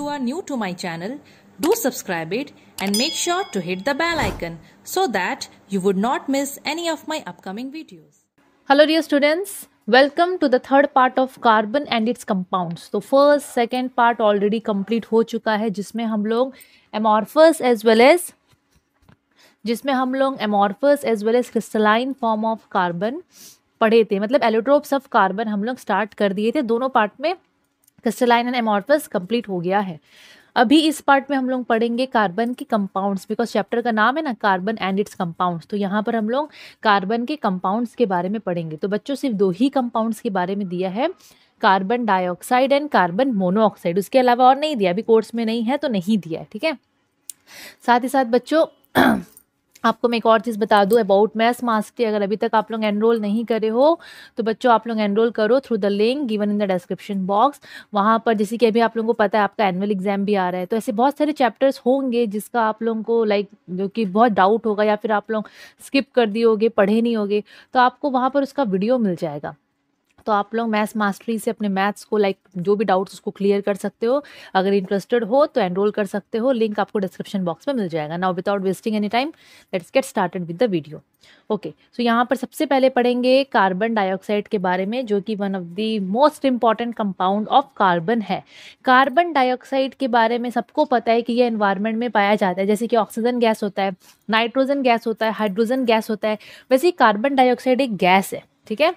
you are new to my channel, do subscribe it and make sure to hit the bell icon so that you would not miss any of my upcoming videos. Hello dear students, welcome to the third part of carbon and its compounds. So first, second part already complete ho chuka hai jisme hum log amorphous as well as जिसमें हम लोग amorphous as well as crystalline form of carbon पढ़े थे मतलब allotropes of carbon हम लोग start कर दिए थे दोनों पार्ट में क्रिस्टलाइन एंड एमॉर्फस कंप्लीट हो गया है अभी इस पार्ट में हम लोग पढ़ेंगे कार्बन के कंपाउंड्स बिकॉज चैप्टर का नाम है ना कार्बन एंड इट्स कंपाउंड्स तो यहाँ पर हम लोग कार्बन के कंपाउंड्स के बारे में पढ़ेंगे तो बच्चों सिर्फ दो ही कंपाउंड्स के बारे में दिया है carbon dioxide and carbon monoxide उसके अलावा और नहीं दिया अभी कोर्स में नहीं है तो नहीं दिया है ठीक है साथ ही साथ बच्चों आपको मैं एक और चीज़ बता दूं अबाउट मैथ्स मास्टरी अगर अभी तक आप लोग एनरोल नहीं करे हो तो बच्चों आप लोग एनरोल करो through the link given in the description box वहाँ पर जैसे कि अभी आप लोगों को पता है आपका एनुअल एग्जाम भी आ रहा है तो ऐसे बहुत सारे चैप्टर्स होंगे जिसका आप लोगों को लाइक जो कि बहुत डाउट होगा या फिर आप लोग स्किप कर दिए होगे पढ़े नहीं होगे तो आपको वहाँ पर उसका वीडियो मिल जाएगा तो आप लोग मैथ्स मास्टरी से अपने मैथ्स को लाइक जो भी डाउट्स उसको क्लियर कर सकते हो अगर इंटरेस्टेड हो तो एनरोल कर सकते हो लिंक आपको डिस्क्रिप्शन बॉक्स में मिल जाएगा now without wasting any time let's get started with the video okay so यहाँ पर सबसे पहले पढ़ेंगे कार्बन डाइऑक्साइड के बारे में जो कि one of the most important compound of carbon है कार्बन डाइऑक्साइड के बारे में सबको पता है कि यह इन्वायरमेंट में पाया जाता है जैसे कि ऑक्सीजन गैस होता है नाइट्रोजन गैस होता है हाइड्रोजन गैस होता है वैसे कार्बन डाइऑक्साइड एक गैस है ठीक है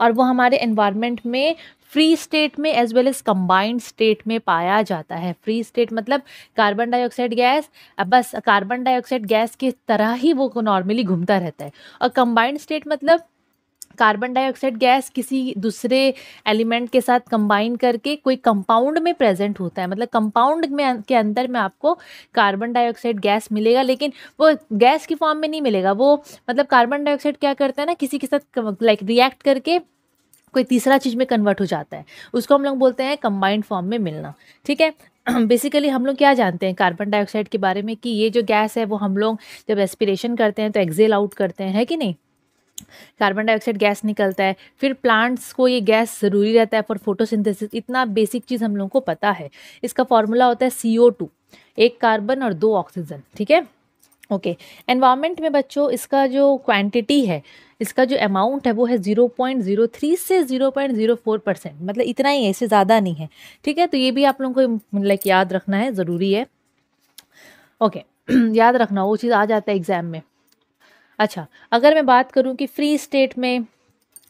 और वो हमारे एनवायरनमेंट में फ्री स्टेट में as well as combined state में पाया जाता है फ्री स्टेट मतलब कार्बन डाइऑक्साइड गैस बस कार्बन डाइऑक्साइड गैस की तरह ही वो नॉर्मली घूमता रहता है और कंबाइंड स्टेट मतलब कार्बन डाइऑक्साइड गैस किसी दूसरे एलिमेंट के साथ कंबाइन करके कोई कंपाउंड में प्रेजेंट होता है मतलब कंपाउंड में अं-, के अंदर में आपको कार्बन डाइऑक्साइड गैस मिलेगा लेकिन वो गैस की फॉर्म में नहीं मिलेगा वो मतलब कार्बन डाइऑक्साइड क्या करता है ना किसी के साथ लाइक रिएक्ट करके कोई तीसरा चीज़ में कन्वर्ट हो जाता है उसको हम लोग बोलते हैं कंबाइंड फॉर्म में मिलना ठीक है बेसिकली हम लोग क्या जानते हैं कार्बन डाइऑक्साइड के बारे में कि ये जो गैस है वो हम लोग जब रेस्पिरेशन करते हैं तो एक्जेल आउट करते हैं है कि नहीं कार्बन डाइऑक्साइड गैस निकलता है फिर प्लांट्स को ये गैस ज़रूरी रहता है फॉर फोटोसिंथेसिस इतना बेसिक चीज़ हम लोगों को पता है इसका फॉर्मूला होता है सी एक कार्बन और दो ऑक्सीजन ठीक है ओके एनवायरनमेंट में बच्चों इसका जो क्वांटिटी है इसका जो अमाउंट है वो है ज़ीरो पॉइंट ज़ीरो थ्री से zero point zero four percent मतलब इतना ही है इससे ज़्यादा नहीं है ठीक है तो ये भी आप लोगों को लाइक याद रखना है ज़रूरी है ओके याद रखना वो चीज़ आ जाता है एग्ज़ाम में अच्छा अगर मैं बात करूँ कि फ्री स्टेट में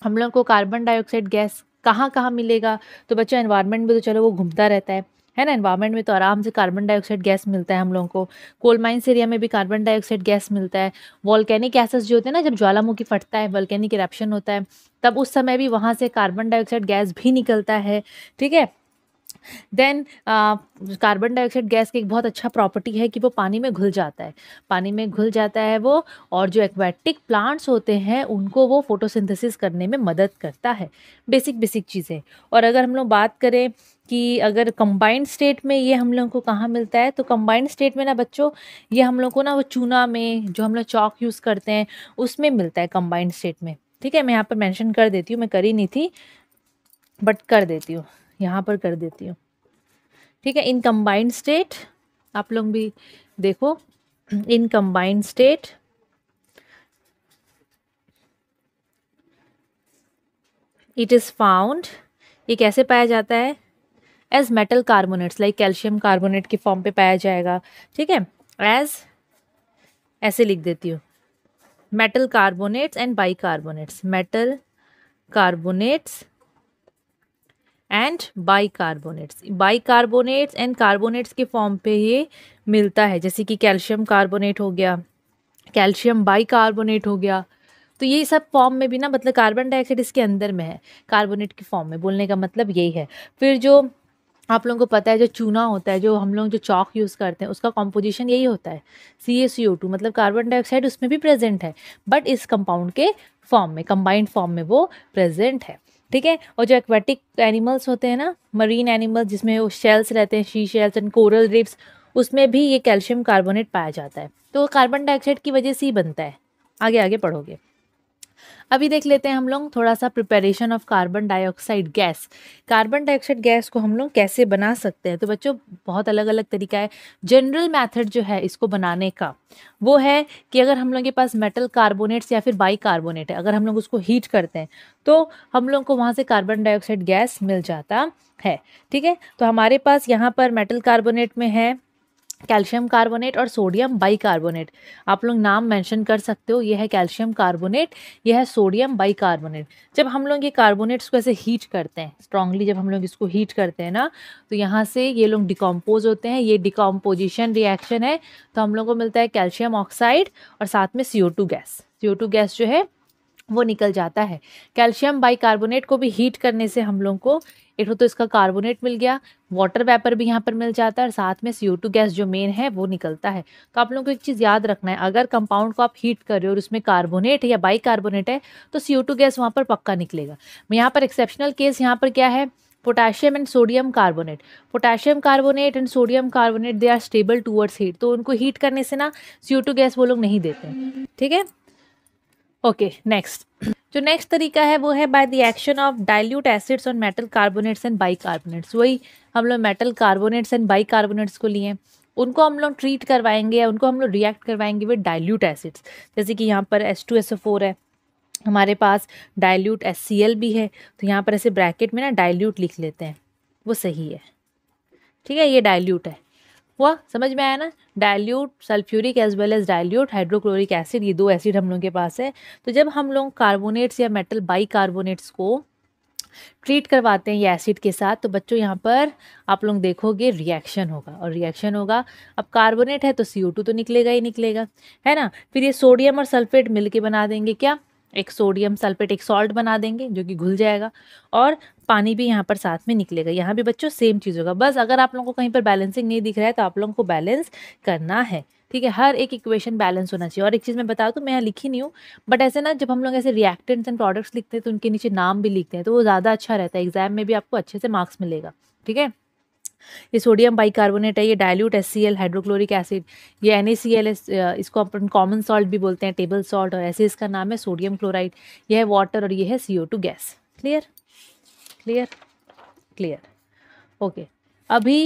हम लोगों को कार्बन डाइऑक्साइड गैस कहाँ कहाँ मिलेगा तो बच्चों एनवायरनमेंट में तो चलो वो घूमता रहता है है ना एनवायरनमेंट में तो आराम से कार्बन डाइऑक्साइड गैस मिलता है हम लोगों को कोल माइंस एरिया में भी कार्बन डाइऑक्साइड गैस मिलता है वॉलकैनिक गैसेस जो होते हैं ना जब ज्वालामुखी फटता है वॉलकैनिक इरप्शन होता है तब उस समय भी वहाँ से कार्बन डाइऑक्साइड गैस भी निकलता है ठीक है देन कार्बन डाइऑक्साइड गैस की एक बहुत अच्छा प्रॉपर्टी है कि वो पानी में घुल जाता है पानी में घुल जाता है वो और जो एक्वेटिक प्लांट्स होते हैं उनको वो फोटोसिंथेसिस करने में मदद करता है बेसिक बेसिक चीज़ें और अगर हम लोग बात करें कि अगर कंबाइंड स्टेट में ये हम लोगों को कहाँ मिलता है तो कंबाइंड स्टेट में ना बच्चों ये हम लोग को ना वो चूना में जो हम लोग चौक यूज़ करते हैं उसमें मिलता है कंबाइंड स्टेट में ठीक है मैं यहाँ पर मैंशन कर देती हूँ मैं करी नहीं थी बट कर देती हूँ यहाँ पर कर देती हूँ ठीक है इन कंबाइंड स्टेट आप लोग भी देखो in combined state it is found ये कैसे पाया जाता है as metal carbonates like calcium carbonate के फॉर्म पे पाया जाएगा ठीक है एज ऐसे लिख देती हूँ metal carbonates and bicarbonates metal carbonates and bicarbonates bicarbonates and carbonates के फॉर्म पे ये मिलता है जैसे कि कैल्शियम कार्बोनेट हो गया कैल्शियम बाइकार्बोनेट हो गया तो ये सब फॉर्म में भी ना मतलब कार्बन डाइऑक्साइड इसके अंदर में है कार्बोनेट के फॉर्म में बोलने का मतलब यही है फिर जो आप लोगों को पता है जो चूना होता है जो हम लोग जो चौक यूज़ करते हैं उसका कॉम्पोजिशन यही होता है C A C O two मतलब कार्बन डाइऑक्साइड उसमें भी प्रेजेंट है बट इस कंपाउंड के फॉर्म में कंबाइंड फॉर्म में वो प्रेजेंट है ठीक है और जो एक्वेटिक एनिमल्स होते हैं ना मरीन एनिमल्स जिसमें वो शेल्स रहते हैं sea shells and coral reefs उसमें भी ये कैल्शियम कार्बोनेट पाया जाता है तो कार्बन डाइऑक्साइड की वजह से ही बनता है आगे आगे पढ़ोगे अभी देख लेते हैं हम लोग थोड़ा सा preparation of carbon dioxide gas carbon dioxide gas को हम लोग कैसे बना सकते हैं तो बच्चों बहुत अलग अलग तरीका है जनरल मैथड जो है इसको बनाने का वो है कि अगर हम लोग के पास मेटल कार्बोनेट्स या फिर बाई कार्बोनेट है अगर हम लोग उसको हीट करते हैं तो हम लोग को वहाँ से कार्बन डाइऑक्साइड गैस मिल जाता है ठीक है तो हमारे पास यहाँ पर मेटल कार्बोनेट में है कैल्शियम कार्बोनेट और सोडियम बाइकार्बोनेट आप लोग नाम मेंशन कर सकते हो यह है कैल्शियम कार्बोनेट यह है सोडियम बाइकार्बोनेट जब हम लोग ये कार्बोनेट्स को ऐसे हीट करते हैं स्ट्रांगली जब हम लोग इसको हीट करते हैं ना तो यहाँ से ये लोग डिकम्पोज होते हैं ये डिकम्पोजिशन रिएक्शन है तो हम लोग को मिलता है कैल्शियम ऑक्साइड और साथ में सी गैस सी गैस जो है वो निकल जाता है कैल्शियम बाइकार्बोनेट को भी हीट करने से हम लोगों को एक तो इसका कार्बोनेट मिल गया वाटर वेपर भी यहाँ पर मिल जाता है और साथ में सी गैस जो मेन है वो निकलता है तो आप लोगों को एक चीज़ याद रखना है अगर कंपाउंड को आप हीट कर रहे हो और उसमें कार्बोनेट या बाइकार्बोनेट है तो सी गैस वहाँ पर पक्का निकलेगा यहाँ पर एक्सेप्शनल केस यहाँ पर क्या है potassium and sodium carbonate potassium carbonate and sodium carbonate they are stable towards heat तो उनको हीट करने से ना सी गैस वो लोग नहीं देते ठीक है ओके नेक्स्ट जो नेक्स्ट तरीका है वो है by the action of dilute acids और metal carbonates and bicarbonates वही हम लोग metal carbonates and bicarbonates को लिए उनको हम लोग ट्रीट करवाएंगे या उनको हम लोग रिएक्ट करवाएंगे विद डाइल्यूट एसिड्स जैसे कि यहाँ पर S two S O four है हमारे पास डाइल्यूट एस सी एल भी है तो यहाँ पर ऐसे ब्रैकेट में ना डाइल्यूट लिख लेते हैं वो सही है ठीक है ये डाइल्यूट है हुआ समझ में आया ना dilute sulphuric as well as dilute hydrochloric acid ये दो एसिड हम लोगों के पास है तो जब हम लोग कार्बोनेट्स या मेटल बाई कार्बोनेट्स को ट्रीट करवाते हैं ये एसिड के साथ तो बच्चों यहाँ पर आप लोग देखोगे रिएक्शन होगा और रिएक्शन होगा अब कार्बोनेट है तो सी तो निकलेगा ही निकलेगा है ना फिर ये सोडियम और सल्फेट मिलके बना देंगे क्या एक सोडियम सल्फेट एक सॉल्ट बना देंगे जो कि घुल जाएगा और पानी भी यहाँ पर साथ में निकलेगा यहाँ भी बच्चों सेम चीज़ होगा बस अगर आप लोगों को कहीं पर बैलेंसिंग नहीं दिख रहा है तो आप लोगों को बैलेंस करना है ठीक है हर एक इक्वेशन बैलेंस होना चाहिए और एक चीज़ मैं बता दूँ तो मैं यहाँ लिखी नहीं हूँ बट ऐसे ना जब हम लोग ऐसे रिएक्टेंट्स एंड प्रोडक्ट्स लिखते हैं तो उनके नीचे नाम भी लिखते हैं तो वो ज़्यादा अच्छा रहता है एग्जाम में भी आपको अच्छे से मार्क्स मिलेगा ठीक है ये सोडियम बाइकार्बोनेट है ये डायल्यूट एस हाइड्रोक्लोरिक एसिड ये N A C L S इसको अपन कॉमन सॉल्ट भी बोलते हैं टेबल सॉल्ट और ऐसे इसका नाम है सोडियम क्लोराइड यह है वाटर और ये है C gas clear clear clear okay अभी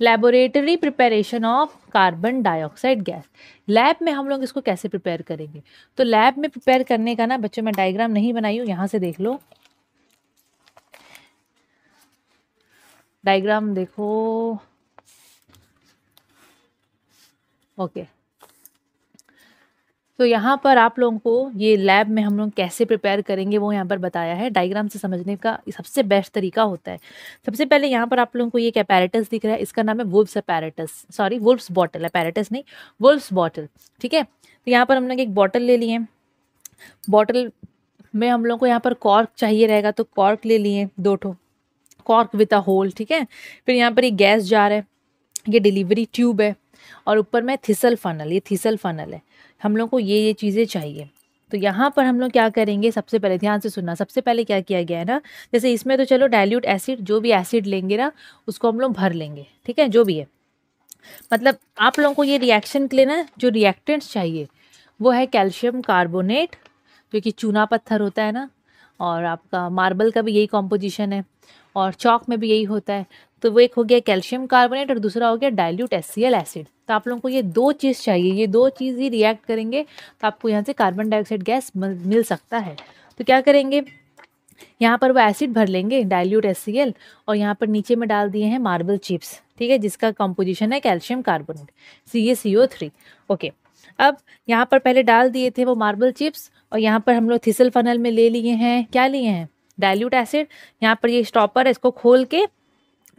laboratory preparation of carbon dioxide gas lab में हम लोग इसको कैसे प्रिपेयर करेंगे तो लैब में प्रिपेयर करने का ना बच्चों मैं डायग्राम नहीं बनाई हूँ यहाँ से देख लो डायग्राम देखो ओके तो यहाँ पर आप लोगों को ये लैब में हम लोग कैसे प्रिपेयर करेंगे वो यहाँ पर बताया है डायग्राम से समझने का सबसे बेस्ट तरीका होता है सबसे पहले यहाँ पर आप लोगों को ये एक अपैरेटस दिख रहा है इसका नाम है Woulfe's apparatus sorry Woulfe's bottle apparatus नहीं वुल्फ्स बॉटल ठीक है तो यहाँ पर हम लोग एक बॉटल ले लिए बॉटल में हम लोग को यहाँ पर कॉर्क चाहिए रहेगा तो कॉर्क ले लिए दो ठो कॉर्क विद अ होल ठीक है फिर यहाँ पर ये गैस जार है ये डिलीवरी ट्यूब है और ऊपर में थिसल फनल ये थिसल फनल है हम लोग को ये ये चीज़ें चाहिए तो यहाँ पर हम लोग क्या करेंगे सबसे पहले ध्यान से सुनना सबसे पहले क्या किया गया है ना जैसे इसमें तो चलो डाइल्यूट एसिड जो भी एसिड लेंगे ना उसको हम लोग भर लेंगे ठीक है जो भी है मतलब आप लोगों को ये रिएक्शन के लिए ना जो रिएक्टेंट्स चाहिए वो है कैल्शियम कार्बोनेट जो कि चूना पत्थर होता है ना और आपका मार्बल का भी यही कॉम्पोजिशन है और चौक में भी यही होता है तो वो एक हो गया कैल्शियम कार्बोनेट और दूसरा हो गया डाइल्यूट एस एसिड तो आप लोगों को ये दो चीज़ चाहिए ये दो चीज़ ही रिएक्ट करेंगे तो आपको यहाँ से कार्बन डाइऑक्साइड गैस मिल सकता है तो क्या करेंगे यहाँ पर वो एसिड भर लेंगे डाइल्यूट एस और यहाँ पर नीचे में डाल दिए हैं मार्बल चिप्स ठीक है जिसका कंपोजिशन है calcium carbonate C A three okay अब यहाँ पर पहले डाल दिए थे वो मार्बल चिप्स और यहाँ पर हम लोग थिसल फनल में ले लिए हैं क्या लिए हैं डायल्यूट एसिड यहाँ पर ये स्टॉपर है इसको खोल के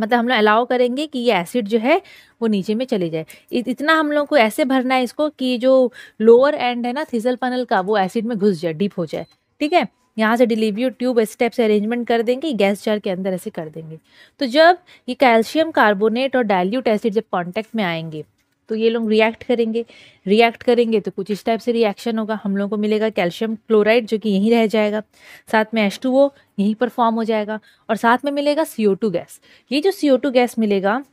मतलब हम लोग अलाउ करेंगे कि ये एसिड जो है वो नीचे में चले जाए इतना हम लोग को ऐसे भरना है इसको कि जो लोअर एंड है ना थीजल पनल का वो एसिड में घुस जाए डीप हो जाए ठीक है यहाँ से डिलीवरी ट्यूब स्टेप से अरेंजमेंट कर देंगे गैस जार के अंदर ऐसे कर देंगे तो जब ये कैल्शियम कार्बोनेट और डायल्यूट एसिड जब कॉन्टैक्ट में आएंगे तो ये लोग रिएक्ट करेंगे रिएक्ट करेंगे तो कुछ इस टाइप से रिएक्शन होगा हम लोगों को मिलेगा कैल्शियम क्लोराइड जो कि यहीं रह जाएगा साथ में एस टू ओ यहीं पर फॉर्म हो जाएगा और साथ में मिलेगा सी ओ टू गैस ये जो सी ओ टू गैस मिलेगा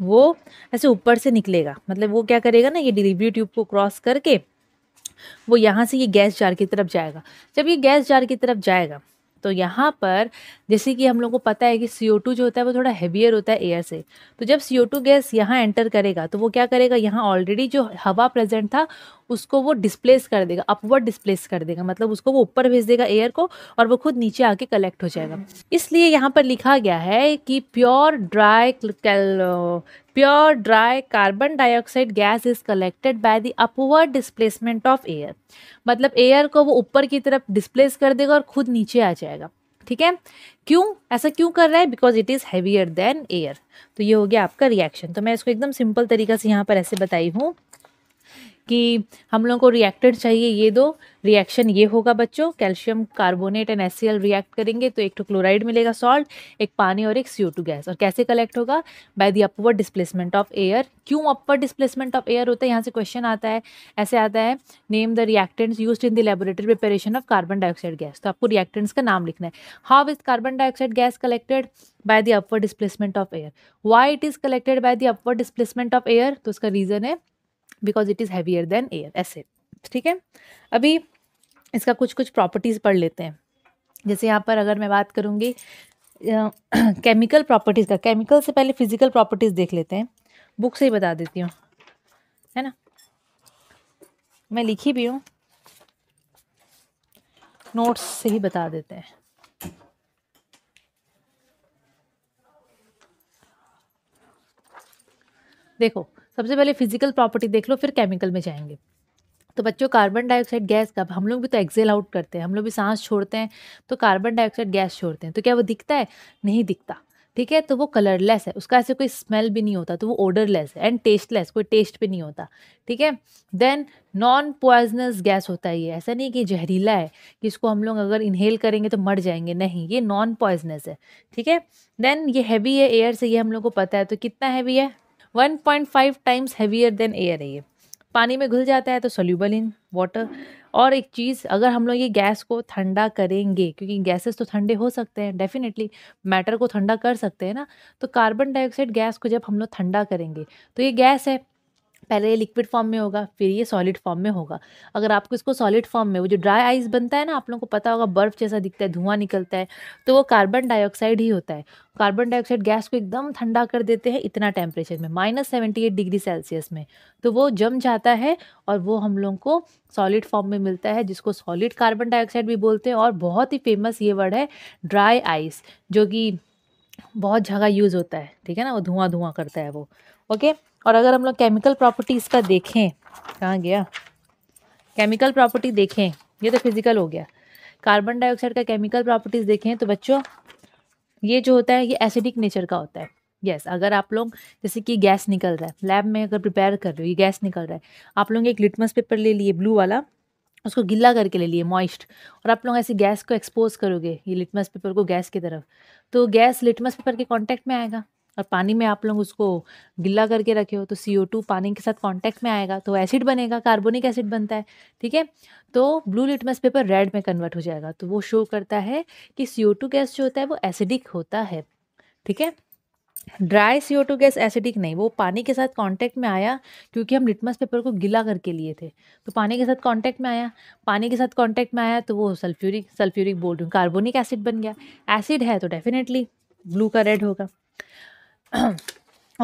वो ऐसे ऊपर से निकलेगा मतलब वो क्या करेगा ना ये डिलीवरी ट्यूब को क्रॉस करके वो यहाँ से ये गैस जार की तरफ जाएगा जब ये गैस जार की तरफ जाएगा तो यहाँ पर जैसे कि हम लोग को पता है कि सी जो होता है वो थोड़ा हैवियर होता है एयर से तो जब सी गैस यहाँ एंटर करेगा तो वो क्या करेगा यहाँ ऑलरेडी जो हवा प्रेजेंट था उसको वो डिस्प्लेस कर देगा अपवर्ड डिस्प्लेस कर देगा मतलब उसको वो ऊपर भेज देगा एयर को और वो खुद नीचे आके कलेक्ट हो जाएगा इसलिए यहाँ पर लिखा गया है कि pure dry pure dry carbon dioxide gas is collected by the upward displacement of air मतलब एयर को वो ऊपर की तरफ डिस्प्लेस कर देगा और खुद नीचे आ जाएगा ठीक है क्यों ऐसा क्यों कर रहा है because it is heavier than air तो ये हो गया आपका रिएक्शन तो मैं इसको एकदम सिंपल तरीका से यहाँ पर ऐसे बताई हूँ कि हम लोगों को रिएक्टेड चाहिए ये दो रिएक्शन ये होगा बच्चों calcium carbonate and S react करेंगे तो एक तो क्लोराइड मिलेगा सॉल्ट एक पानी और एक सी गैस और कैसे कलेक्ट होगा by the upward displacement of air क्यों अपवर्ड डिस्प्लेसमेंट ऑफ एयर होता है यहाँ से क्वेश्चन आता है ऐसे आता है name the reactants use in the laboratory preparation of carbon dioxide gas तो आपको रिएक्टेंट्स का नाम लिखना है how is carbon dioxide gas collected by the upward displacement of air why it is collected by the upward displacement of air तो उसका reason है because it is heavier than air ऐसे ठीक है अभी इसका कुछ कुछ प्रॉपर्टीज़ पढ़ लेते हैं जैसे यहाँ पर अगर मैं बात करूँगी केमिकल प्रॉपर्टीज़ का केमिकल से पहले फिजिकल प्रॉपर्टीज़ देख लेते हैं बुक से ही बता देती हूँ है ना मैं लिखी भी हूँ नोट्स से ही बता देते हैं देखो सबसे पहले फिजिकल प्रॉपर्टी देख लो फिर केमिकल में जाएंगे तो बच्चों कार्बन डाइऑक्साइड गैस का हम लोग भी तो एक्सेल आउट करते हैं हम लोग भी सांस छोड़ते हैं तो कार्बन डाइऑक्साइड गैस छोड़ते हैं तो क्या वो दिखता है नहीं दिखता ठीक है तो वो कलरलेस है उसका ऐसे कोई स्मेल भी नहीं होता तो वो ऑर्डरलेस है एंड टेस्टलेस कोई टेस्ट भी नहीं होता ठीक है देन नॉन पॉइजनस गैस होता है ये ऐसा नहीं कि जहरीला है कि इसको हम लोग अगर इनहेल करेंगे तो मर जाएंगे नहीं ये नॉन पॉइजनस है ठीक है देन ये हैवी है एयर से ये हम लोग को पता है तो कितना हैवी है 1.5 टाइम्स हैवियर देन एयर है ये पानी में घुल जाता है तो सोल्यूबल इन वाटर और एक चीज़ अगर हम लोग ये गैस को ठंडा करेंगे क्योंकि गैसेस तो ठंडे हो सकते हैं डेफिनेटली मैटर को ठंडा कर सकते हैं ना तो कार्बन डाइऑक्साइड गैस को जब हम लोग ठंडा करेंगे तो ये गैस है पहले ये लिक्विड फॉर्म में होगा फिर ये सॉलिड फॉर्म में होगा अगर आपको इसको सॉलिड फॉर्म में वो जो ड्राई आइस बनता है ना आप लोगों को पता होगा बर्फ़ जैसा दिखता है धुआं निकलता है तो वो कार्बन डाइऑक्साइड ही होता है कार्बन डाइऑक्साइड गैस को एकदम ठंडा कर देते हैं इतना टेम्परेचर में minus seventy eight degree Celsius में तो वो जम जाता है और वो हम लोगों को सॉलिड फॉर्म में मिलता है जिसको सॉलिड कार्बन डाइऑक्साइड भी बोलते हैं और बहुत ही फेमस ये वर्ड है ड्राई आइस जो कि बहुत जगह यूज़ होता है ठीक है ना वो धुआं धुआं करता है वो ओके और अगर हम लोग केमिकल प्रॉपर्टीज़ का देखें कहाँ गया केमिकल प्रॉपर्टी देखें ये तो फिज़िकल हो गया कार्बन डाइऑक्साइड का केमिकल प्रॉपर्टीज़ देखें तो बच्चों ये जो होता है ये एसिडिक नेचर का होता है यस yes, अगर आप लोग जैसे कि गैस निकल रहा है लैब में अगर प्रिपेयर कर रहे हो ये गैस निकल रहा है आप लोग एक लिटमस पेपर ले लिए ब्लू वाला उसको गिल्ला करके ले लिए मॉइस्ट और आप लोग ऐसे गैस को एक्सपोज करोगे ये लिटमस पेपर को गैस की तरफ तो गैस लिटमस पेपर के कॉन्टैक्ट में आएगा और पानी में आप लोग उसको गिल्ला करके रखे हो तो सी ओ टू पानी के साथ कॉन्टैक्ट में आएगा तो एसिड बनेगा कार्बोनिक एसिड बनता है ठीक है तो ब्लू लिटमस पेपर रेड में कन्वर्ट हो जाएगा तो वो शो करता है कि सी ओ टू गैस जो होता है वो एसिडिक होता है ठीक है dry C O two gas acidic नहीं वो पानी के साथ कॉन्टैक्ट में आया क्योंकि हम लिटमस पेपर को गिला करके लिए थे तो पानी के साथ कॉन्टैक्ट में आया पानी के साथ कॉन्टैक्ट में आया तो वो सल्फ्यूरिक सल्फ्यूरिक बोल रही हूँ कार्बोनिक एसिड बन गया एसिड है तो डेफिनेटली ब्लू का रेड होगा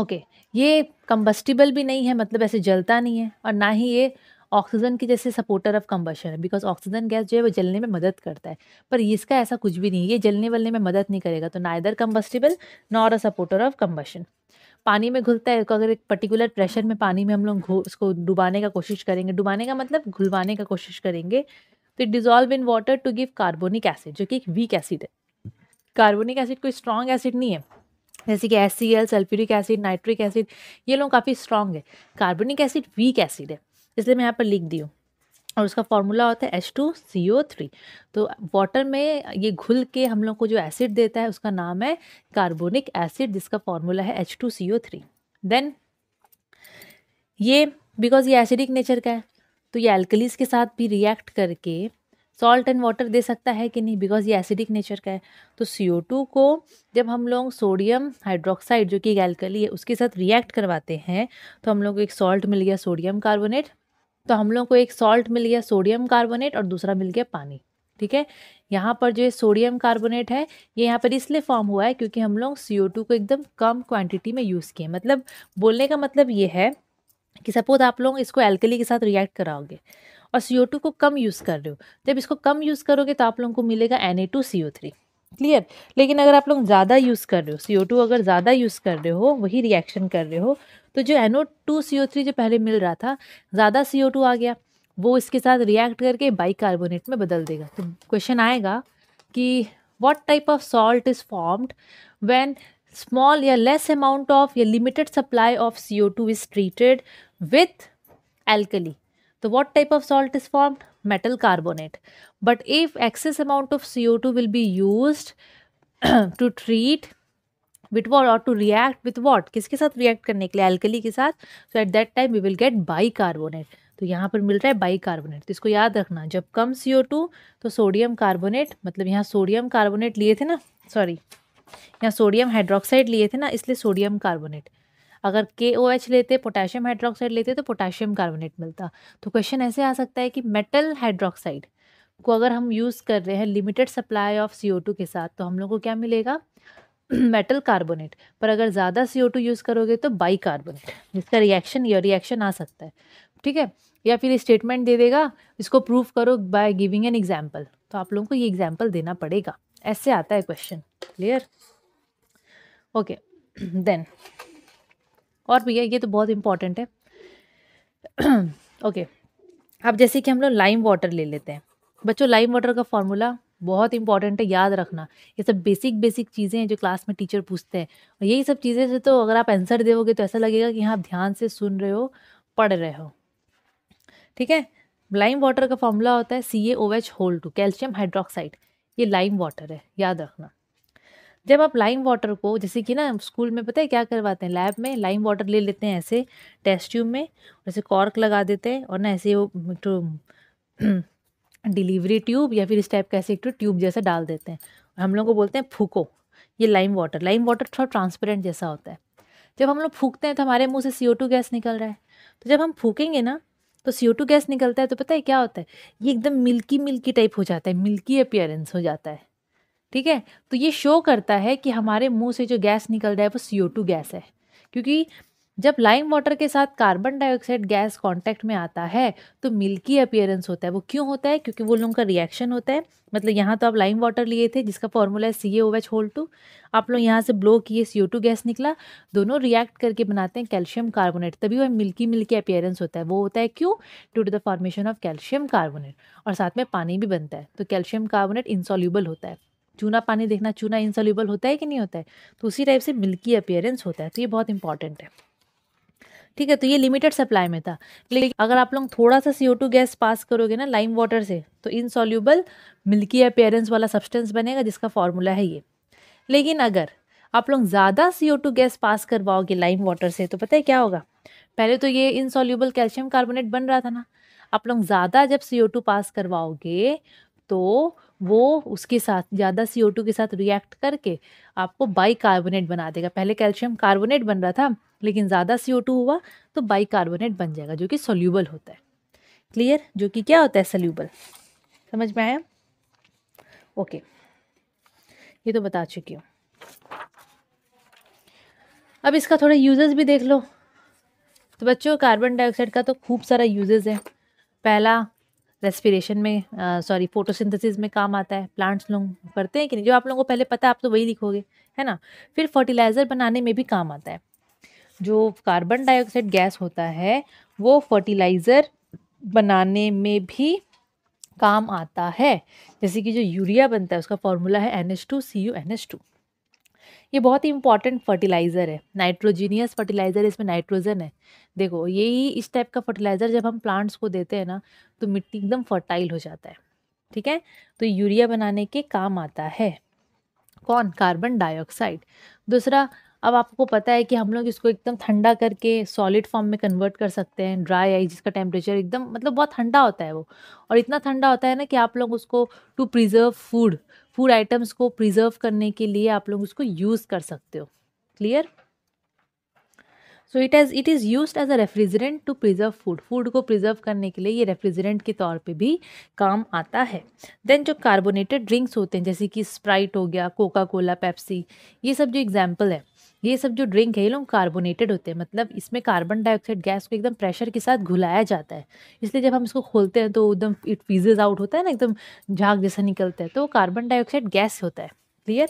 ओके ये कम्बस्टिबल भी नहीं है मतलब ऐसे जलता नहीं है और ना ही ये ऑक्सीजन के जैसे सपोर्टर ऑफ कम्बशन है बिकॉज ऑक्सीजन गैस जो है वो जलने में मदद करता है पर इसका ऐसा कुछ भी नहीं है ये जलने वलने में मदद नहीं करेगा तो ना इधर combustible nor a supporter of combustion पानी में घुलता है अगर एक पर्टिकुलर प्रेशर में पानी में हम लोग उसको डुबाने का कोशिश करेंगे डुबाने का मतलब घुलवाने का कोशिश करेंगे तो it dissolve in water to give carbonic acid जो कि एक वीक एसिड है कार्बोनिक एसिड कोई स्ट्रॉन्ग एसिड नहीं है जैसे कि S C L sulphuric acid nitric acid ये लोग काफ़ी स्ट्रॉन्ग है कार्बनिक एसिड वीक एसिड है इसलिए मैं यहाँ पर लिख दी हूँ और उसका फॉर्मूला होता है H two C O three तो वाटर में ये घुल के हम लोग को जो एसिड देता है उसका नाम है कार्बोनिक एसिड जिसका फॉर्मूला है H two C O three then ये बिकॉज ये एसिडिक नेचर का है तो ये एल्कलीस के साथ भी रिएक्ट करके सॉल्ट एंड वाटर दे सकता है कि नहीं बिकॉज ये एसिडिक नेचर का है तो सी को जब हम लोग सोडियम हाइड्रोक्साइड जो कि एक एल्कली है उसके साथ रिएक्ट करवाते हैं तो हम लोग को एक सॉल्ट मिल गया सोडियम कार्बोनेट तो हम लोग को एक सॉल्ट मिल गया सोडियम कार्बोनेट और दूसरा मिल गया पानी ठीक है यहाँ पर जो सोडियम कार्बोनेट है ये यहाँ पर इसलिए फॉर्म हुआ है क्योंकि हम लोग सी को एकदम कम क्वांटिटी में यूज़ किए मतलब बोलने का मतलब ये है कि सपोज आप लोग इसको एल्कली के साथ रिएक्ट कराओगे और सी टू को कम यूज़ कर रहे हो जब इसको कम यूज़ करोगे तो आप लोगों को मिलेगा N A two C O three clear लेकिन अगर आप लोग ज़्यादा यूज़ कर रहे हो सी ओ टू अगर ज़्यादा यूज़ कर रहे हो वही रिएक्शन कर रहे हो तो जो N O two C O three जो पहले मिल रहा था ज़्यादा सी ओ टू आ गया वो इसके साथ रिएक्ट करके बाइकार्बोनेट में बदल देगा तो क्वेश्चन आएगा कि what type of salt is formed when small या लेस अमाउंट ऑफ या limited supply of C O two is treated with alkali type what type of salt is formed? Metal carbonate. But if excess amount of CO2 will be used to treat with what or to react with what किसके साथ react करने के लिए alkali के साथ so at that time we will get bicarbonate तो यहाँ पर मिल रहा है बाई कार्बोनेट तो इसको याद रखना जब कम सी ओ टू तो सोडियम कार्बोनेट मतलब यहाँ सोडियम कार्बोनेट लिए थे ना सॉरी यहाँ सोडियम हाइड्रोक्साइड लिए थे ना इसलिए सोडियम कार्बोनेट अगर के ओ एच लेते पोटेशियम हाइड्रोक्साइड लेते तो पोटेशियम कार्बोनेट मिलता तो क्वेश्चन ऐसे आ सकता है कि मेटल हाइड्रोक्साइड को अगर हम यूज़ कर रहे हैं limited supply of C O two के साथ तो हम लोग को क्या मिलेगा मेटल कार्बोनेट पर अगर ज़्यादा सी ओ टू यूज़ करोगे तो बाई कार्बोनेट जिसका रिएक्शन या रिएक्शन आ सकता है ठीक है या फिर स्टेटमेंट दे देगा इसको प्रूव करो बाय गिविंग एन एग्जाम्पल तो आप लोगों को ये एग्जाम्पल देना पड़ेगा ऐसे आता है क्वेश्चन क्लियर ओके देन और भैया ये तो बहुत इंपॉर्टेंट है ओके अब जैसे कि हम लोग लाइम वाटर ले लेते हैं बच्चों लाइम वाटर का फॉर्मूला बहुत इंपॉर्टेंट है याद रखना ये सब बेसिक बेसिक चीज़ें हैं जो क्लास में टीचर पूछते हैं और यही सब चीज़ें से तो अगर आप आंसर दोगे तो ऐसा लगेगा कि हाँ ध्यान से सुन रहे हो पढ़ रहे हो ठीक है लाइम वाटर का फॉर्मूला होता है C A O H whole two calcium hydroxide ये लाइम वाटर है याद रखना जब आप लाइम वाटर को जैसे कि ना स्कूल में पता है क्या करवाते हैं लैब में लाइम वाटर ले लेते हैं ऐसे टेस्ट ट्यूब में ऐसे कॉर्क लगा देते हैं और ना ऐसे वो तो डिलीवरी ट्यूब या फिर इस टाइप का ऐसे एक तो ट्यूब जैसा डाल देते हैं हम लोग को बोलते हैं फूको ये लाइम वाटर लाइम वाटर थोड़ा ट्रांसपेरेंट जैसा होता है जब हम लोग फूकते हैं तो हमारे मुंह से सी गैस निकल रहा है तो जब हम फूकेंगे ना तो सी गैस निकलता है तो पता है क्या होता है ये एकदम मिल्की मिल्की टाइप हो जाता है मिल्की अपियरेंस हो जाता है ठीक है तो ये शो करता है कि हमारे मुंह से जो गैस निकल रहा है वो सी गैस है क्योंकि जब लाइम वाटर के साथ कार्बन डाइऑक्साइड गैस कांटेक्ट में आता है तो मिल्की अपियरेंस होता है वो क्यों होता है क्योंकि वो लोगों का रिएक्शन होता है मतलब यहाँ तो आप लाइम वाटर लिए थे जिसका फॉर्मूला है C A O H whole two आप लोग यहाँ से ब्लो किए सी ओ टू गैस निकला दोनों रिएक्ट करके बनाते हैं कैल्शियम कार्बोनेट तभी वह मिल्की मिल्की अपियरेंस होता है वो होता है क्यों due to the formation of calcium carbonate और साथ में पानी भी बनता है तो कैल्शियम कार्बोनेट इंसॉल्यूबल होता है चूना पानी देखना चूना इंसॉल्यूबल होता है कि नहीं होता है तो उसी टाइप से मिल्की अपियरेंस होता है तो ये बहुत इंपॉर्टेंट है ठीक है तो ये लिमिटेड सप्लाई में था लेकिन अगर आप लोग थोड़ा सा सी गैस पास करोगे ना लाइम वाटर से तो इनसॉल्यूबल मिल्की अपेयरेंस वाला सब्सटेंस बनेगा जिसका फॉर्मूला है ये लेकिन अगर आप लोग ज़्यादा सी गैस पास करवाओगे लाइम वाटर से तो पता है क्या होगा पहले तो ये इनसॉल्यूबल कैल्शियम कार्बोनेट बन रहा था ना आप लोग ज़्यादा जब सी पास करवाओगे तो वो उसके साथ ज़्यादा सी टू के साथ रिएक्ट करके आपको बाई कार्बोनेट बना देगा पहले कैल्शियम कार्बोनेट बन रहा था लेकिन ज़्यादा सी टू हुआ तो बाई कार्बोनेट बन जाएगा जो कि सोल्यूबल होता है क्लियर जो कि क्या होता है सोल्यूबल समझ में आया ओके ये तो बता चुकी हूँ अब इसका थोड़ा यूजेस भी देख लो तो बच्चों कार्बन डाइऑक्साइड का तो खूब सारा यूजेस है पहला रेस्पिरेशन में सॉरी फोटोसिंथेसिस में काम आता है प्लांट्स लोग करते हैं कि नहीं जो आप लोगों को पहले पता है आप तो वही लिखोगे है ना फिर फर्टिलाइज़र बनाने में भी काम आता है जो कार्बन डाइऑक्साइड गैस होता है वो फर्टिलाइज़र बनाने में भी काम आता है जैसे कि जो यूरिया बनता है उसका फॉर्मूला है N H two C U N H two ये बहुत ही इंपॉर्टेंट फर्टिलाइज़र है नाइट्रोजीनियस फर्टिलाइज़र इसमें नाइट्रोजन है देखो यही इस टाइप का फर्टिलाइज़र जब हम प्लांट्स को देते हैं ना तो मिट्टी एकदम फर्टाइल हो जाता है ठीक है तो यूरिया बनाने के काम आता है कौन कार्बन डाइऑक्साइड दूसरा अब आपको पता है कि हम लोग इसको एकदम ठंडा करके सॉलिड फॉर्म में कन्वर्ट कर सकते हैं ड्राई आई जिसका टेम्परेचर एकदम मतलब बहुत ठंडा होता है वो और इतना ठंडा होता है ना कि आप लोग उसको to preserve food food items को प्रिजर्व करने के लिए आप लोग उसको यूज़ कर सकते हो clear so it as it is use as a refrigerant to preserve food food को प्रिजर्व करने के लिए ये रेफ्रिजरेंट के तौर पे भी काम आता है देन जो कार्बोनेटेड ड्रिंक्स होते हैं जैसे कि स्प्राइट हो गया कोका कोला पेप्सी ये सब जो एग्जाम्पल है ये सब जो ड्रिंक है ये लोग कार्बोनेटेड होते हैं मतलब इसमें कार्बन डाइऑक्साइड गैस को एकदम प्रेशर के साथ घुलाया जाता है इसलिए जब हम इसको खोलते हैं तो एकदम इट फीजेज आउट होता है ना एकदम झाग जैसा निकलता है तो कार्बन डाइऑक्साइड गैस होता है क्लियर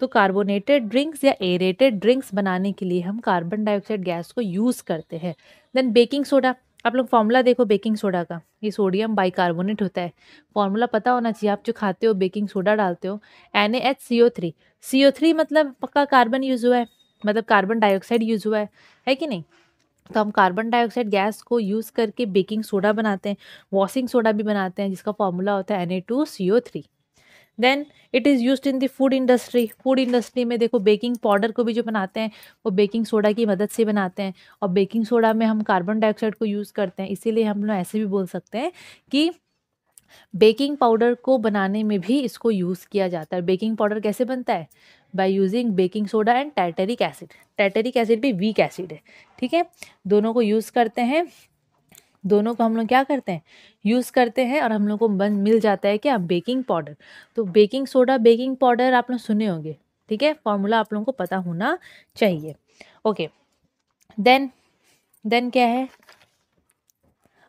तो कार्बोनेटेड ड्रिंक्स या एरेटेड ड्रिंक्स बनाने के लिए हम कार्बन डाइऑक्साइड गैस को यूज़ करते हैं देन बेकिंग सोडा आप लोग फॉर्मूला देखो बेकिंग सोडा का ये सोडियम बाइकार्बोनेट होता है फॉर्मूला पता होना चाहिए आप जो खाते हो बेकिंग सोडा डालते हो N A H C O three C O three मतलब पक्का कार्बन यूज़ हुआ है मतलब कार्बन डाइऑक्साइड यूज़ हुआ है है कि नहीं तो हम कार्बन डाइऑक्साइड गैस को यूज़ करके बेकिंग सोडा बनाते हैं वॉशिंग सोडा भी बनाते हैं जिसका फॉर्मूला होता है N A two C O three then it is use in the food industry food industry में देखो बेकिंग पाउडर को भी जो बनाते हैं वो बेकिंग सोडा की मदद से बनाते हैं और बेकिंग सोडा में हम कार्बन डाइऑक्साइड को यूज़ करते हैं इसीलिए हम लोग ऐसे भी बोल सकते हैं कि बेकिंग पाउडर को बनाने में भी इसको यूज़ किया जाता है बेकिंग पाउडर कैसे बनता है by using baking soda and tartaric acid tartaric acid भी वीक एसिड है ठीक है दोनों को यूज़ करते हैं दोनों को हम लोग क्या करते हैं यूज़ करते हैं और हम लोग को बन मिल जाता है क्या बेकिंग पाउडर तो बेकिंग सोडा बेकिंग पाउडर आप लोग सुने होंगे ठीक है फॉर्मूला आप लोगों को पता होना चाहिए ओके देन देन क्या है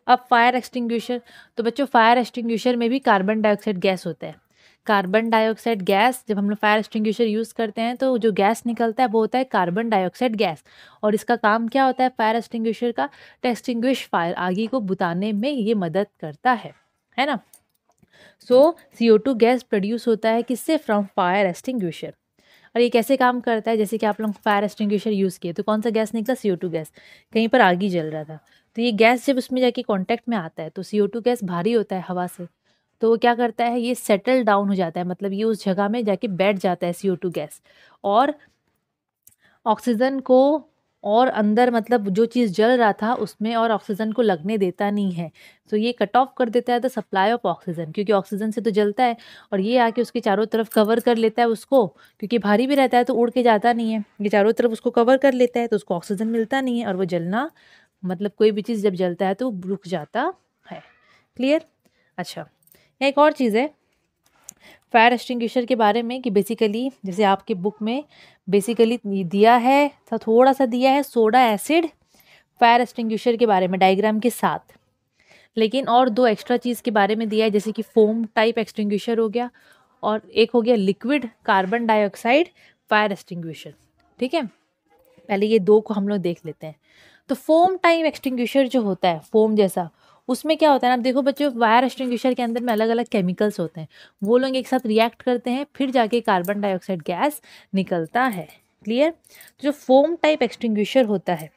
अब फायर एक्सटिंग्विशर तो बच्चों फायर एक्सटिंग्विशर में भी कार्बन डाइऑक्साइड गैस होता है कार्बन डाइऑक्साइड गैस जब हम लोग फायर एक्सटिंग्विशर यूज़ करते हैं तो जो गैस निकलता है वो होता है कार्बन डाइऑक्साइड गैस और इसका काम क्या होता है फायर एक्सटिंग्विशर का टेक्सटिंग्विश फायर आगे को बुताने में ये मदद करता है है ना so C O two gas produce होता है किससे फ्रॉम फायर एक्सटिंग्विशर और ये कैसे काम करता है जैसे कि आप लोग फायर एक्सटिंग्विशर यूज़ किए तो कौन सा गैस निकला सी ओ टू गैस कहीं पर आगे जल रहा था तो ये गैस जब उसमें जाके कांटेक्ट में आता है तो सी ओ टू गैस भारी होता है हवा से तो वो क्या करता है ये सेटल डाउन हो जाता है मतलब ये उस जगह में जाके बैठ जाता है सी गैस और ऑक्सीजन को और अंदर मतलब जो चीज़ जल रहा था उसमें और ऑक्सीजन को लगने देता नहीं है तो ये कट ऑफ कर देता है द सप्लाई ऑफ ऑक्सीजन क्योंकि ऑक्सीजन से तो जलता है और ये आके उसके चारों तरफ कवर कर लेता है उसको क्योंकि भारी भी रहता है तो उड़ के जाता नहीं है ये चारों तरफ उसको कवर कर लेता है तो उसको ऑक्सीजन मिलता नहीं है और वो जलना मतलब कोई भी चीज़ जब जलता है तो रुक जाता है क्लियर अच्छा एक और चीज़ है फायर एक्सटिंग्विशर के बारे में कि बेसिकली जैसे आपके बुक में बेसिकली दिया है थोड़ा सा दिया है सोडा एसिड फायर एक्सटिंग्विशर के बारे में डायग्राम के साथ लेकिन और दो एक्स्ट्रा चीज़ के बारे में दिया है जैसे कि फोम टाइप एक्सटिंग्विशर हो गया और एक हो गया liquid carbon dioxide fire extinguisher ठीक है पहले ये दो को हम लोग देख लेते हैं तो फोम टाइप एक्सटिंग्विशर जो होता है फोम जैसा उसमें क्या होता है आप देखो बच्चों वायर एक्सटिंग्विशर के अंदर में अलग अलग केमिकल्स होते हैं वो लोग एक साथ रिएक्ट करते हैं फिर जाके कार्बन डाइऑक्साइड गैस निकलता है क्लियर तो जो फोम टाइप एक्सटिंग्विशर होता है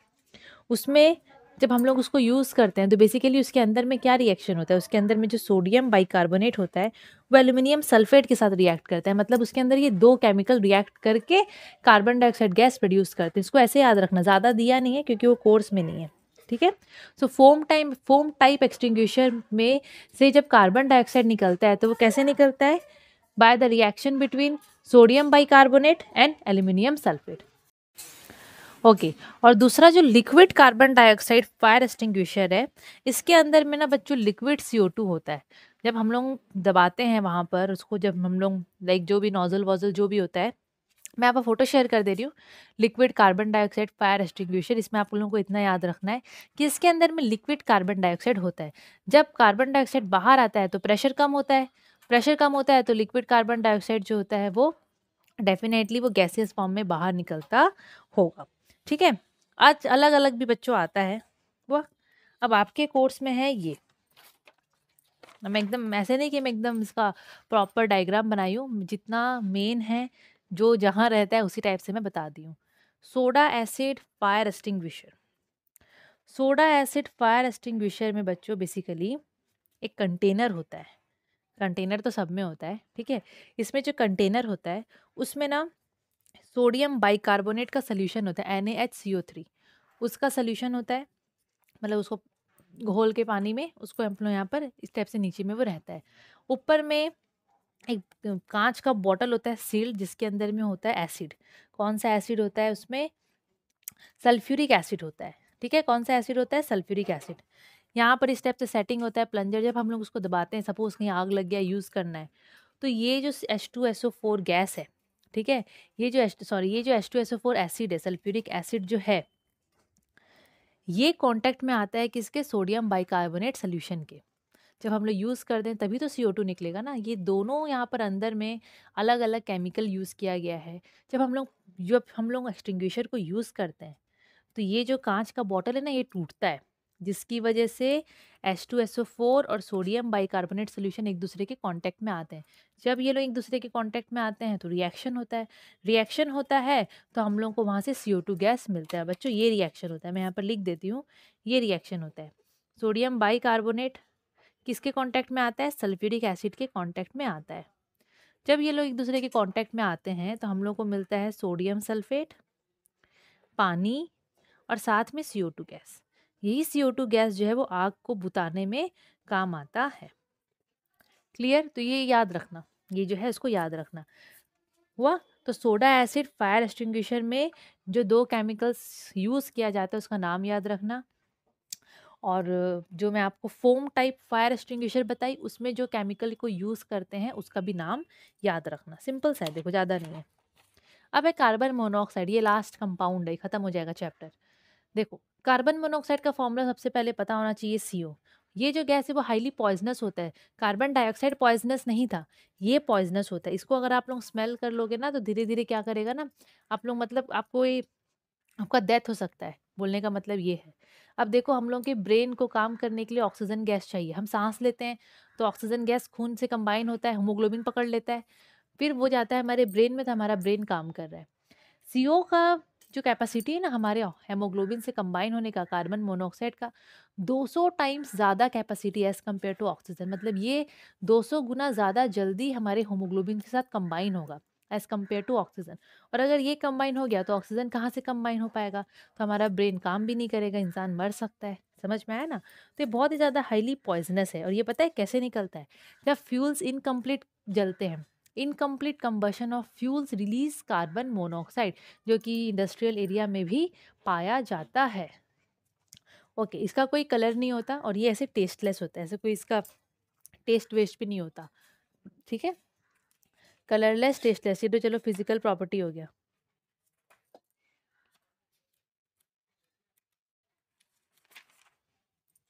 उसमें जब हम लोग उसको यूज़ करते हैं तो बेसिकली उसके अंदर में क्या रिएक्शन होता है उसके अंदर में जो सोडियम बाइकार्बोनेट होता है वो एल्यूमिनियम सल्फेट के साथ रिएक्ट करता है मतलब उसके अंदर ये दो केमिकल रिएक्ट करके कार्बन डाइऑक्साइड गैस प्रोड्यूस करते हैं इसको ऐसे याद रखना ज़्यादा दिया नहीं है क्योंकि वो कोर्स में नहीं है ठीक है so foam time foam type extinguisher में से जब कार्बन डाइऑक्साइड निकलता है तो वो कैसे निकलता है by the reaction between sodium bicarbonate and aluminium sulphate okay okay. और दूसरा जो liquid carbon dioxide fire extinguisher है इसके अंदर में ना बच्चों लिक्विड सी होता है जब हम लोग दबाते हैं वहाँ पर उसको जब हम लोग लाइक जो भी नोज़ल वोज़ल जो भी होता है मैं आपको फोटो शेयर कर दे रही हूँ liquid carbon dioxide fire extinguisher इसमें आप लोगों को इतना याद रखना है कि इसके अंदर में लिक्विड कार्बन डाइऑक्साइड होता है जब कार्बन डाइऑक्साइड बाहर आता है तो प्रेशर कम होता है प्रेशर कम होता है तो लिक्विड कार्बन डाइऑक्साइड जो होता है वो डेफिनेटली वो गैसियस फॉर्म में बाहर निकलता होगा ठीक है आज अलग अलग भी बच्चों आता है वह अब आपके कोर्स में है ये मैं एकदम ऐसे नहीं कि मैं एकदम इसका प्रॉपर डायग्राम बनाई हूँ जितना मेन है जो जहाँ रहता है उसी टाइप से मैं बता दी हूँ सोडा एसिड फायर एस्टिंग सोडा एसिड फायर एस्टिंग में बच्चों बेसिकली एक कंटेनर होता है कंटेनर तो सब में होता है ठीक है इसमें जो कंटेनर होता है उसमें ना सोडियम बाइकार्बोनेट का सोल्यूशन होता है N H C O three उसका सोल्यूशन होता है मतलब उसको घोल के पानी में उसको हम लोग यहाँ पर इस टाइप से नीचे में वो रहता है ऊपर में एक कांच का बॉटल होता है सील्ड जिसके अंदर में होता है एसिड कौन सा एसिड होता है उसमें सल्फ्यूरिक एसिड होता है ठीक है कौन सा एसिड होता है सल्फ्यूरिक एसिड यहाँ पर इस टाइप से सेटिंग होता है प्लंजर जब हम लोग उसको दबाते हैं सपोज कहीं आग लग गया यूज़ करना है तो ये जो H two S O four gas है ठीक है ये जो एस सॉरी ये जो H two S O four acid है सल्फ्यूरिक एसिड जो है ये कांटेक्ट में आता है किसके सोडियम बाइकार्बोनेट सोल्यूशन के जब हम लोग यूज़ करते हैं तभी तो सी ओ टू निकलेगा ना ये दोनों यहाँ पर अंदर में अलग अलग केमिकल यूज़ किया गया है जब हम लोग जब हम लोग एक्सटिंग्विशर को यूज़ करते हैं तो ये जो कांच का बॉटल है ना ये टूटता है जिसकी वजह से S two S O four और सोडियम बाइकार्बोनेट सोल्यूशन एक दूसरे के कांटेक्ट में आते हैं जब ये लोग एक दूसरे के कांटेक्ट में आते हैं तो रिएक्शन होता है रिएक्शन होता है तो हम लोगों को वहाँ से सी ओ टू गैस मिलता है बच्चों ये रिएक्शन होता है मैं यहाँ पर लिख देती हूँ ये रिएक्शन होता है सोडियम कार्बोनेट किसके कांटेक्ट में आता है सल्फ्यूरिक एसिड के कांटेक्ट में आता है जब ये लोग एक दूसरे के कांटेक्ट में आते हैं तो हम लोग को मिलता है सोडियम सल्फेट पानी और साथ में सी गैस यही सी गैस जो है वो आग को बुताने में काम आता है क्लियर तो ये याद रखना ये जो है इसको याद रखना हुआ तो सोडा एसिड फायर एक्सटिंग्विशर में जो दो केमिकल्स यूज़ किया जाता है उसका नाम याद रखना और जो मैं आपको फोम टाइप फायर एक्सटिंग्विशर बताई उसमें जो केमिकल को यूज़ करते हैं उसका भी नाम याद रखना सिंपल सा है देखो ज़्यादा नहीं है अब है कार्बन मोनोऑक्साइड ये लास्ट कंपाउंड है ख़त्म हो जाएगा चैप्टर देखो कार्बन मोनोऑक्साइड का फॉर्मूला सबसे पहले पता होना चाहिए सी ये जो गैस है वो हाईली पॉइजनस होता है कार्बन डाइऑक्साइड पॉइजनस नहीं था ये पॉइजनस होता है इसको अगर आप लोग स्मेल कर लोगे ना तो धीरे धीरे क्या करेगा ना आप लोग मतलब आपको ये आपका डेथ हो सकता है बोलने का मतलब ये है। अब देखो हम लोगों के ब्रेन को काम करने के लिए ऑक्सीजन गैस चाहिए। हम सांस लेते हैं, तो ऑक्सीजन गैस खून से कंबाइन होता है, होमोग्लोबिन पकड़ लेता है। फिर वो जाता है हमारे ब्रेन में, तो हमारा ब्रेन काम कर रहा है। सीओ का जो कैपेसिटी है ना हमारे हेमोग्लोबिन से कंबाइन होने का, कार्बन मोनोऑक्साइड का 200 टाइम्स ज़्यादा capacity as compare to oxygen. मतलब ये 200 गुना ज़्यादा जल्दी हमारे होमोग्लोबिन के साथ कंबाइन होगा। एज़ कम्पेयर टू ऑक्सीजन और अगर ये कम्बाइन हो गया तो ऑक्सीजन कहाँ से कम्बाइन हो पाएगा तो हमारा ब्रेन काम भी नहीं करेगा इंसान मर सकता है समझ में आया ना तो ये बहुत ही ज़्यादा हाईली पॉइजनस है और ये पता है कैसे निकलता है जब फ्यूल्स इनकम्प्लीट जलते हैं incomplete combustion of fuels release carbon monoxide जो कि इंडस्ट्रियल एरिया में भी पाया जाता है ओके okay, इसका कोई कलर नहीं होता और ये ऐसे टेस्टलेस होता है ऐसे कोई इसका टेस्ट वेस्ट भी नहीं होता ठीक है कलरलेस टेस्टलेस ये तो चलो फिजिकल प्रॉपर्टी हो गया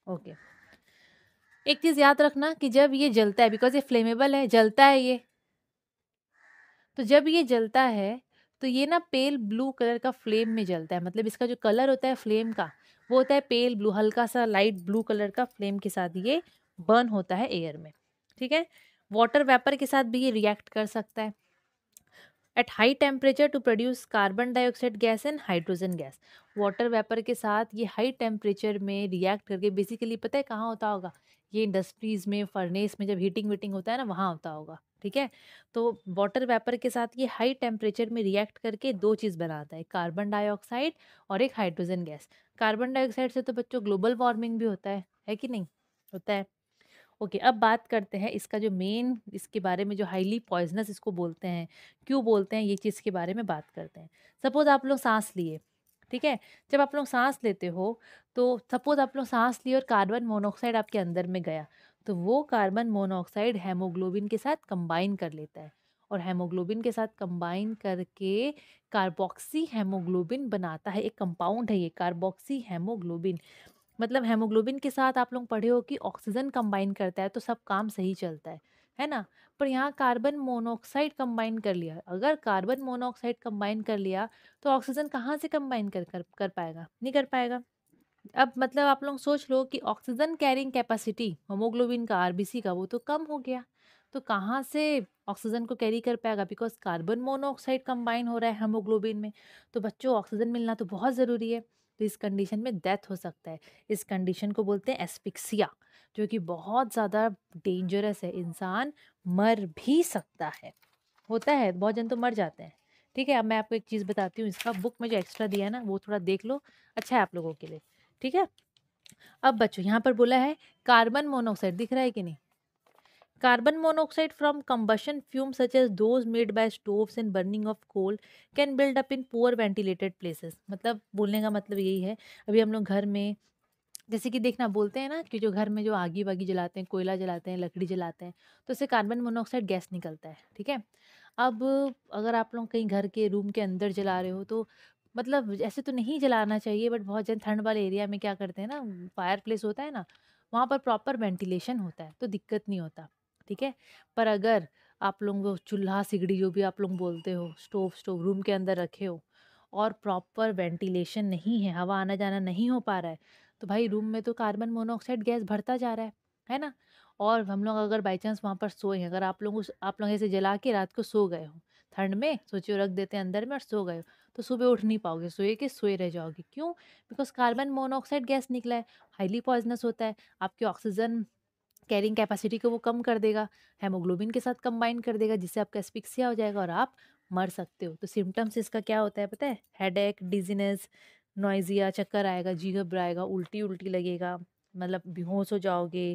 ओके okay. एक चीज़ याद रखना कि जब ये जलता है बिकॉज ये फ्लेमेबल है जलता है ये तो जब ये जलता है तो ये ना पेल ब्लू कलर का फ्लेम में जलता है मतलब इसका जो कलर होता है फ्लेम का वो होता है पेल ब्लू हल्का सा लाइट ब्लू कलर का फ्लेम के साथ ये बर्न होता है एयर में ठीक है वाटर वेपर के साथ भी ये रिएक्ट कर सकता है at high temperature to produce carbon dioxide gas and hydrogen gas water vapour के साथ ये हाई टेम्परेचर में रिएक्ट करके बेसिकली पता है कहाँ होता होगा ये इंडस्ट्रीज़ में फर्नेस में जब हीटिंग वीटिंग होता है ना वहाँ होता होगा ठीक है तो वाटर वेपर के साथ ये हाई टेम्परेचर में रिएक्ट करके दो चीज़ बनाता है कार्बन डाइऑक्साइड और एक हाइड्रोजन गैस कार्बन डाइऑक्साइड से तो बच्चों ग्लोबल वार्मिंग भी होता है है कि नहीं होता है ओके अब बात करते हैं इसका जो मेन इसके बारे में जो हाईली पॉइजनस इसको बोलते हैं क्यों बोलते हैं ये चीज़ के बारे में बात करते हैं सपोज़ आप लोग सांस लिए ठीक है जब आप लोग सांस लेते हो तो सपोज़ आप लोग सांस लिए और कार्बन मोनोऑक्साइड आपके अंदर में गया तो वो कार्बन मोनोऑक्साइड हेमोग्लोबिन के साथ कंबाइन कर लेता है और हेमोग्लोबिन के साथ कंबाइन करके कार्बोक्सी हेमोग्लोबिन बनाता है एक कंपाउंड है ये कार्बोक्सी हेमोग्लोबिन मतलब हेमोग्लोबिन के साथ आप लोग पढ़े हो कि ऑक्सीजन कंबाइन करता है तो सब काम सही चलता है है ना पर यहाँ कार्बन मोनोऑक्साइड कंबाइन कर लिया अगर कार्बन मोनोऑक्साइड कंबाइन कर लिया तो ऑक्सीजन कहाँ से कंबाइन कर, कर कर पाएगा नहीं कर पाएगा अब मतलब आप लोग सोच लो कि ऑक्सीजन कैरिंग कैपेसिटी होमोग्लोबिन का आरबीसी का वो तो कम हो गया तो कहाँ से ऑक्सीजन को कैरी कर पाएगा बिकॉज कार्बन मोनोऑक्साइड कंबाइन हो रहा है हेमोग्लोबिन में तो बच्चों ऑक्सीजन मिलना तो बहुत ज़रूरी है तो इस कंडीशन में डेथ हो सकता है इस कंडीशन को बोलते हैं एस्पिक्सिया जो कि बहुत ज़्यादा डेंजरस है इंसान मर भी सकता है होता है बहुत जन तो मर जाते हैं ठीक है अब मैं आपको एक चीज़ बताती हूँ इसका बुक में जो एक्स्ट्रा दिया है ना वो थोड़ा देख लो अच्छा है आप लोगों के लिए ठीक है अब बच्चों यहाँ पर बोला है कार्बन मोनोऑक्साइड दिख रहा है कि नहीं carbon monoxide from combustion fume such as those made by stoves and burning of coal can build up in poor ventilated places मतलब बोलने का मतलब यही है अभी हम लोग घर में जैसे कि देखना बोलते हैं ना कि जो घर में जो आगी वागी जलाते हैं कोयला जलाते हैं लकड़ी जलाते हैं तो उससे कार्बन मोनोऑक्साइड गैस निकलता है ठीक है अब अगर आप लोग कहीं घर के रूम के अंदर जला रहे हो तो मतलब ऐसे तो नहीं जलाना चाहिए बट बहुत जन ठंड वाले एरिया में क्या करते हैं ना फायर प्लेस होता है ना वहाँ पर प्रॉपर वेंटिलेशन होता है तो दिक्कत नहीं होता ठीक है पर अगर आप लोग वो चूल्हा सिगड़ी जो भी आप लोग बोलते हो स्टोव स्टोव रूम के अंदर रखे हो और प्रॉपर वेंटिलेशन नहीं है हवा आना जाना नहीं हो पा रहा है तो भाई रूम में तो कार्बन मोनोऑक्साइड गैस भरता जा रहा है है ना और हम लोग अगर बाई चांस वहाँ पर सोए हैं अगर आप लोग आप लोग ऐसे जला के रात को सो गए हो ठंड में सोचिए रख देते हैं अंदर में और सो गए हो तो सुबह उठ नहीं पाओगे सोए के सोए रह जाओगे क्यों बिकॉज कार्बन मोनोऑक्साइड गैस निकला है हाईली पॉइजनस होता है आपके ऑक्सीजन कैरिंग कैपेसिटी को वो कम कर देगा हेमोग्लोबिन के साथ कंबाइन कर देगा जिससे आपका एस्पिक्सिया हो जाएगा और आप मर सकते हो तो सिम्टम्स इसका क्या होता है पता है हेड एक डिजीनेस नोइजिया चक्कर आएगा जी घबराएगा उल्टी उल्टी लगेगा मतलब बेहोश हो जाओगे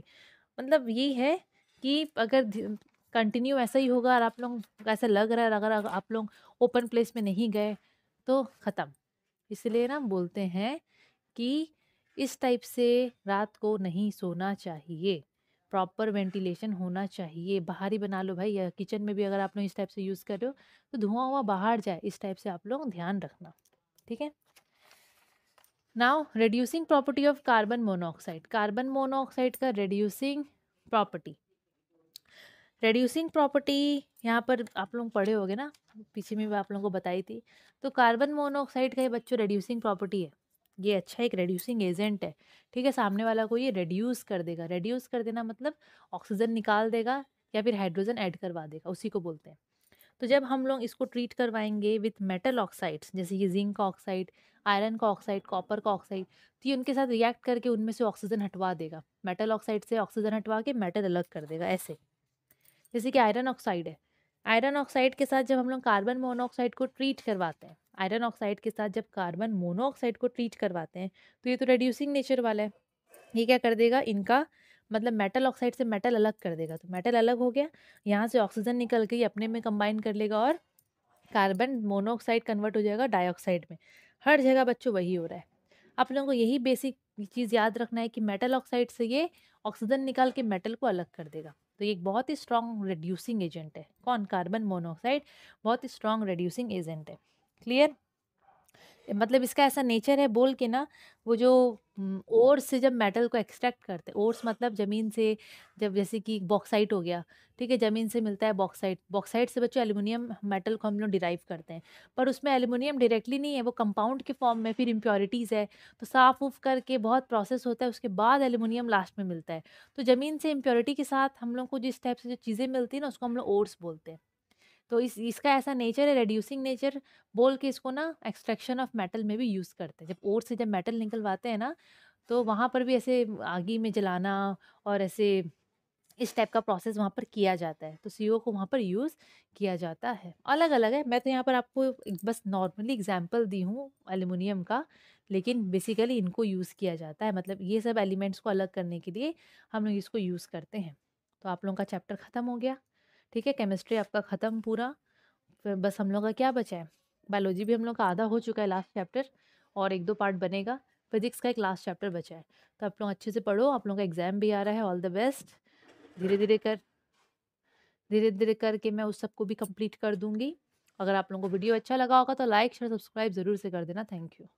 मतलब यही है कि अगर कंटिन्यू ऐसा ही होगा और आप लोग ऐसा लग रहा है अगर आप लोग ओपन प्लेस में नहीं गए तो ख़त्म इसलिए ना बोलते हैं कि इस टाइप से रात को नहीं सोना चाहिए प्रॉपर वेंटिलेशन होना चाहिए बाहर ही बना लो भाई या किचन में भी अगर आप लोग इस टाइप से यूज़ कर रहे हो तो धुआं हुआ बाहर जाए इस टाइप से आप लोग ध्यान रखना ठीक है now reducing property of carbon monoxide carbon monoxide का रेड्यूसिंग प्रॉपर्टी रेड्यूसिंग प्रॉपर्टी यहाँ पर आप लोग पढ़े होगे ना पीछे में भी आप लोगों को बताई थी तो कार्बन मोनोऑक्साइड का ये बच्चों रेड्यूसिंग प्रॉपर्टी है ये अच्छा एक रेड्यूसिंग एजेंट है ठीक है सामने वाला को ये रेड्यूस कर देगा रेड्यूस कर देना मतलब ऑक्सीजन निकाल देगा या फिर हाइड्रोजन ऐड करवा देगा उसी को बोलते हैं तो जब हम लोग इसको ट्रीट करवाएंगे विथ मेटल ऑक्साइड्स जैसे कि जिंक का ऑक्साइड आयरन का ऑक्साइड कॉपर का ऑक्साइड तो ये उनके साथ रिएक्ट करके उनमें से ऑक्सीजन हटवा देगा मेटल ऑक्साइड से ऑक्सीजन हटवा के मेटल अलग कर देगा ऐसे जैसे कि आयरन ऑक्साइड है आयरन ऑक्साइड के साथ जब हम लोग कार्बन मोनोऑक्साइड को ट्रीट करवाते हैं आयरन ऑक्साइड के साथ जब कार्बन मोनोऑक्साइड को ट्रीट करवाते हैं तो ये तो रेड्यूसिंग नेचर वाला है ये क्या कर देगा इनका मतलब मेटल ऑक्साइड से मेटल अलग कर देगा तो मेटल अलग हो गया यहाँ से ऑक्सीजन निकल के अपने में कंबाइन कर लेगा और कार्बन मोनोऑक्साइड कन्वर्ट हो जाएगा डाइऑक्साइड में हर जगह बच्चों वही हो रहा है आप लोगों को यही बेसिक चीज़ याद रखना है कि मेटल ऑक्साइड से ये ऑक्सीजन निकाल के मेटल को अलग कर देगा तो ये एक बहुत ही स्ट्रॉन्ग रेड्यूसिंग एजेंट है कौन कार्बन मोनोऑक्साइड बहुत ही स्ट्रॉन्ग रेड्यूसिंग एजेंट है क्लियर मतलब इसका ऐसा नेचर है बोल के ना वो जो ओर्स से जब मेटल को एक्सट्रैक्ट करते ओर्स मतलब ज़मीन से जब जैसे कि बॉक्साइट हो गया ठीक है ज़मीन से मिलता है बॉक्साइट बॉक्साइट से बच्चों एल्यूमिनियम मेटल को हम लोग डिराइव करते हैं पर उसमें एल्यूमिनियम डायरेक्टली नहीं है वो कंपाउंड के फॉर्म में फिर इम्प्योरिटीज़ है तो साफ़ उफ करके बहुत प्रोसेस होता है उसके बाद एल्यूमिनियम लास्ट में मिलता है तो ज़मीन से इम्प्योरिटी के साथ हम लोग को जिस टाइप से जो चीज़ें मिलती है ना उसको हम लोग ओर्स बोलते हैं तो इस इसका ऐसा नेचर है रेड्यूसिंग नेचर बोल के इसको ना एक्सट्रैक्शन ऑफ मेटल में भी यूज़ करते हैं जब ओट से जब मेटल निकलवाते हैं ना तो वहाँ पर भी ऐसे आगे में जलाना और ऐसे इस टाइप का प्रोसेस वहाँ पर किया जाता है तो सी को वहाँ पर यूज़ किया जाता है अलग अलग है मैं तो यहाँ पर आपको बस नॉर्मली एग्जाम्पल दी हूँ एल्यूमिनियम का लेकिन बेसिकली इनको यूज़ किया जाता है मतलब ये सब एलिमेंट्स को अलग करने के लिए हम लोग इसको यूज़ करते हैं तो आप लोगों का चैप्टर ख़त्म हो गया ठीक है केमिस्ट्री आपका ख़त्म पूरा फिर बस हम लोग का क्या बचा है बायोलॉजी भी हम लोग का आधा हो चुका है लास्ट चैप्टर और एक दो पार्ट बनेगा फिजिक्स का एक लास्ट चैप्टर बचा है तो आप लोग अच्छे से पढ़ो आप लोगों का एग्ज़ाम भी आ रहा है ऑल द बेस्ट धीरे धीरे कर धीरे धीरे करके मैं उस सबको भी कंप्लीट कर दूंगी अगर आप लोगों को वीडियो अच्छा लगा होगा तो लाइक शेयर सब्सक्राइब ज़रूर से कर देना थैंक यू